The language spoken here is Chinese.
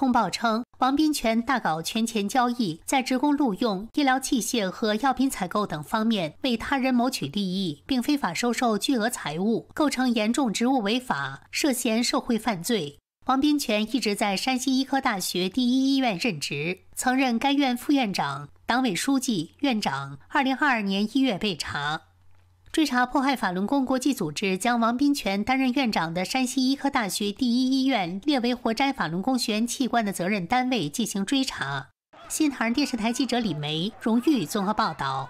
通报称，王兵权大搞权钱交易，在职工录用、医疗器械和药品采购等方面为他人谋取利益，并非法收受巨额财物，构成严重职务违法，涉嫌受贿犯罪。王兵权一直在山西医科大学第一医院任职，曾任该院副院长、党委书记、院长。二零二二年一月被查。追查迫害法轮功国际组织，将王斌全担任院长的山西医科大学第一医院列为活摘法轮功学员器官的责任单位进行追查。新唐电视台记者李梅荣誉综合报道。